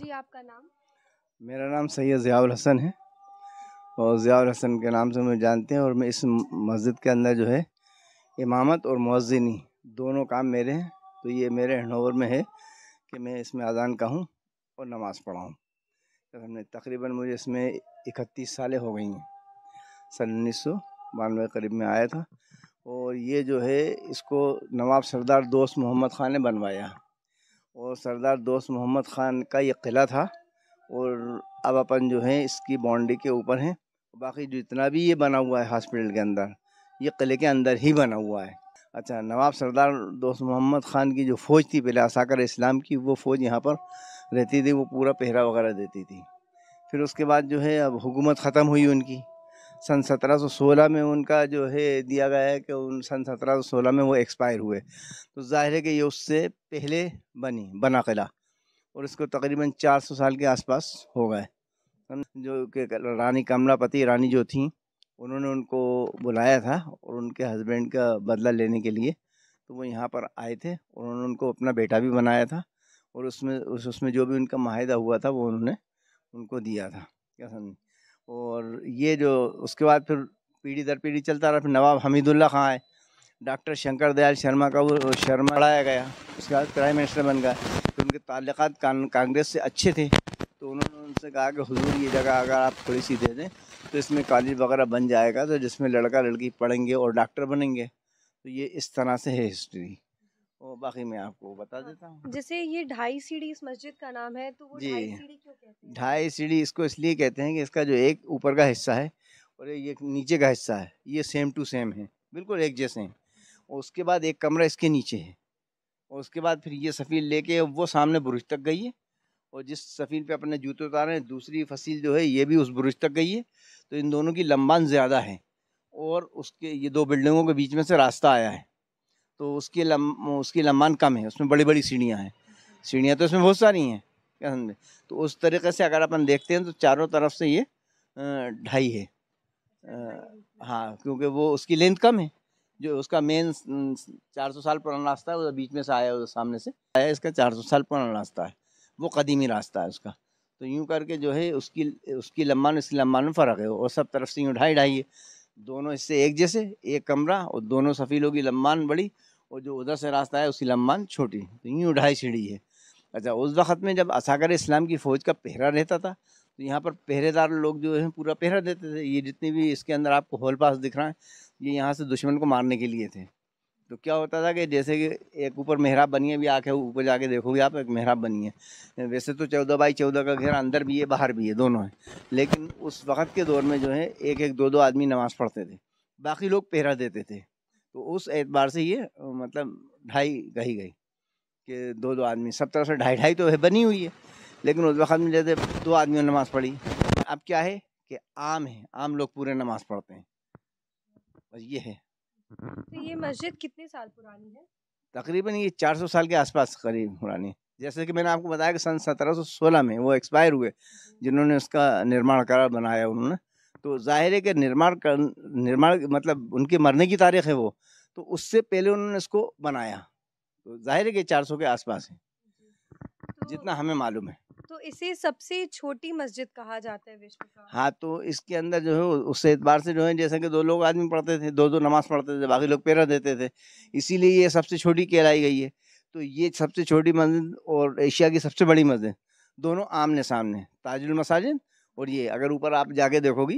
जी आपका नाम मेरा नाम सैयद जियाल हसन है और ज़ियाल हसन के नाम से मुझे जानते हैं और मैं इस मस्जिद के अंदर जो है इमामत और मुजनी दोनों काम मेरे हैं तो ये मेरे हैंडओवर में है कि मैं इसमें अजान कहूँ और नमाज़ पढ़ाऊँ तो हमने तकरीबन मुझे इसमें इकतीस सालें हो गई हैं सन उन्नीस सौ बानवे करीब में आया था और ये जो है इसको नवाब सरदार दोस्त मोहम्मद ख़ान ने बनवाया और सरदार दोस्त मोहम्मद ख़ान का ये किला था और अब अपन जो है इसकी बाउंड्री के ऊपर हैं बाकी जितना भी ये बना हुआ है हॉस्पिटल के अंदर ये किले के अंदर ही बना हुआ है अच्छा नवाब सरदार दोस्त मोहम्मद ख़ान की जो फ़ौज थी पहले असाकर इस्लाम की वो फ़ौज यहाँ पर रहती थी वो पूरा पहरा वगैरह देती थी फिर उसके बाद जो है अब हुकूमत ख़त्म हुई उनकी सन 1716 में उनका जो है दिया गया है कि उन सन 1716 में वो एक्सपायर हुए तो ज़ाहिर है कि ये उससे पहले बनी बना किला और इसको तकरीबन 400 साल के आसपास हो गए जो कि रानी कमलापति रानी जो थी उन्होंने उनको बुलाया था और उनके हस्बैंड का बदला लेने के लिए तो वो यहाँ पर आए थे और उन्होंने उनको अपना बेटा भी बनाया था और उसमें उस उसमें जो भी उनका माहिदा हुआ था वो उन्होंने उनको दिया था क्या समझ और ये जो उसके बाद फिर पीढ़ी दर पीढ़ी चलता रहा फिर नवाब हमीदुल्ला खां आए डॉक्टर शंकर दयाल शर्मा का वो शर्मा बढ़ाया गया उसके बाद प्राइम मिनिस्टर बन गए तो उनके ताल्लक कांग्रेस से अच्छे थे तो उन्होंने उनसे कहा कि हजूर ये जगह अगर आप थोड़ी सी दे दें तो इसमें कॉलेज वगैरह बन जाएगा तो जिसमें लड़का लड़की पढ़ेंगे और डॉक्टर बनेंगे तो ये इस तरह से है हिस्ट्री बाकी मैं आपको बता हाँ, देता हूँ जैसे ये ढाई सीढ़ी इस मस्जिद का नाम है तो वो जी ढाई सीढ़ी इसको इसलिए कहते हैं कि इसका जो एक ऊपर का हिस्सा है और ये नीचे का हिस्सा है ये सेम टू सेम है बिल्कुल एक जैसे हैं और उसके बाद एक कमरा इसके नीचे है और उसके बाद फिर ये सफ़ील लेके वो सामने बुरुज तक गई है और जिस सफ़ील पे अपने जूते उतारे हैं दूसरी फसील जो है ये भी उस बुरुज तक गई है तो इन दोनों की लंबान ज़्यादा है और उसके ये दो बिल्डिंगों के बीच में से रास्ता आया है तो उसकी लम, उसकी लम्बान कम है उसमें बड़ी बड़ी सीढ़ियाँ हैं सीढ़ियाँ तो इसमें बहुत सारी हैं क्या समझे तो उस तरीके से अगर अपन देखते हैं तो चारों तरफ से ये ढाई है हाँ क्योंकि वो उसकी लेंथ कम है जो उसका मेन 400 साल पुराना रास्ता है वो बीच में से आया है सामने से आया इसका 400 साल पुराना रास्ता है वो कदीमी रास्ता है उसका तो यूँ करके जो है उसकी उसकी लम्बान इसकी लम्बान में फ़र्क है और सब तरफ से यूँ ढाई ढाई है दोनों हिस्से एक जैसे एक कमरा और दोनों सफ़ीलों की लम्बान बड़ी और जो उधर से रास्ता है उसकी लम्बान छोटी तो यूँ ढाई सीढ़ी है अच्छा उस वक़्त में जब असाकर इस्लाम की फ़ौज का पहरा रहता था तो यहाँ पर पहरेदार लोग जो है पूरा पहरा देते थे ये जितने भी इसके अंदर आपको हॉल पास दिख रहा है ये यहाँ से दुश्मन को मारने के लिए थे तो क्या होता था कि जैसे कि एक ऊपर मेहराब बनी है भी आके ऊपर जाके देखोगे आप एक मेहराब बनी है वैसे तो चौदह बाई चौदह का घेरा अंदर भी है बाहर भी है दोनों है लेकिन उस वक़्त के दौर में जो है एक एक दो दो आदमी नमाज़ पढ़ते थे बाकी लोग पहरा देते थे तो उस एतबार से ये मतलब ढाई कही गई कि दो दो आदमी सब तरह से ढाई ढाई तो है बनी हुई है लेकिन उस वक़्त में जैसे दो आदमियों ने नमाज़ पढ़ी अब क्या है कि आम है आम लोग पूरे नमाज़ पढ़ते हैं बस ये है तो ये मस्जिद कितने साल पुरानी है तकरीबन ये 400 साल के आसपास करीब पुरानी जैसे कि मैंने आपको बताया कि सन 1716 में वो एक्सपायर हुए जिन्होंने उसका निर्माण करा बनाया उन्होंने तो जाहिर है कि निर्माण कर निर्माण मतलब उनके मरने की तारीख है वो तो उससे पहले उन्होंने इसको बनाया तो जाहिर है कि 400 के आसपास है तो जितना हमें मालूम है तो इसे सबसे छोटी मस्जिद कहा जाता है विश्व का हाँ तो इसके अंदर जो है उस एतबार से जो है जैसे कि दो लोग आदमी पढ़ते थे दो दो नमाज पढ़ते थे बाकी लोग पेरा देते थे इसीलिए ये सबसे छोटी कहलाई गई है तो ये सबसे छोटी मस्जिद और एशिया की सबसे बड़ी मस्जिद दोनों आमने सामने ताजुल मसाजिद और ये अगर ऊपर आप जाके देखोगी